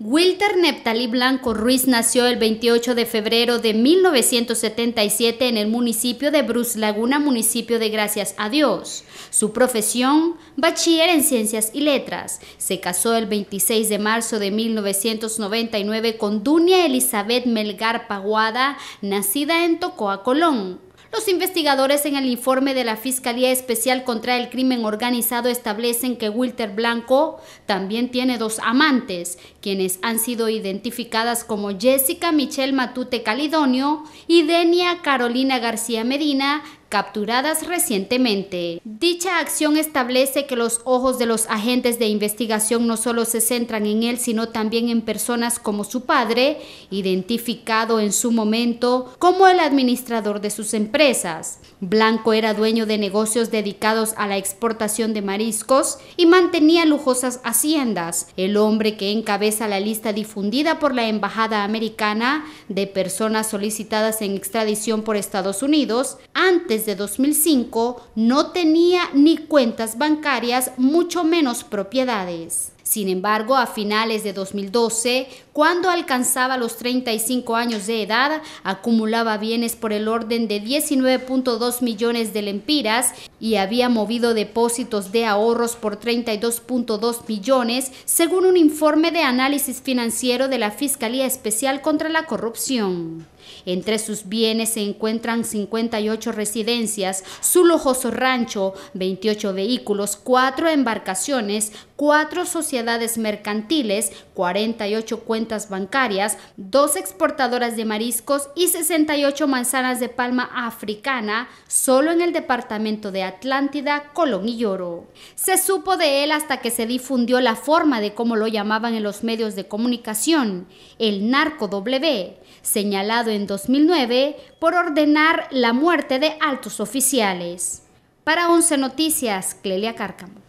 Wilter Neptalí Blanco Ruiz nació el 28 de febrero de 1977 en el municipio de Bruce Laguna, municipio de Gracias a Dios. Su profesión, bachiller en ciencias y letras. Se casó el 26 de marzo de 1999 con Dunia Elizabeth Melgar Paguada, nacida en Tocoa, Colón. Los investigadores en el informe de la Fiscalía Especial contra el Crimen Organizado establecen que Wilter Blanco también tiene dos amantes, quienes han sido identificadas como Jessica Michelle Matute Calidonio y Denia Carolina García Medina, capturadas recientemente. Dicha acción establece que los ojos de los agentes de investigación no solo se centran en él, sino también en personas como su padre, identificado en su momento como el administrador de sus empresas. Blanco era dueño de negocios dedicados a la exportación de mariscos y mantenía lujosas haciendas. El hombre que encabeza la lista difundida por la Embajada Americana de personas solicitadas en extradición por Estados Unidos antes desde 2005 no tenía ni cuentas bancarias, mucho menos propiedades. Sin embargo, a finales de 2012, cuando alcanzaba los 35 años de edad, acumulaba bienes por el orden de 19.2 millones de lempiras y había movido depósitos de ahorros por 32.2 millones, según un informe de análisis financiero de la Fiscalía Especial contra la Corrupción. Entre sus bienes se encuentran 58 residencias, su lujoso rancho, 28 vehículos, 4 embarcaciones, 4 sociedades mercantiles, 48 cuentas bancarias, 2 exportadoras de mariscos y 68 manzanas de palma africana, solo en el departamento de Atlántida, Colón y Lloro. Se supo de él hasta que se difundió la forma de cómo lo llamaban en los medios de comunicación, el narco W, señalado en en 2009 por ordenar la muerte de altos oficiales. Para Once Noticias, Clelia Cárcamo.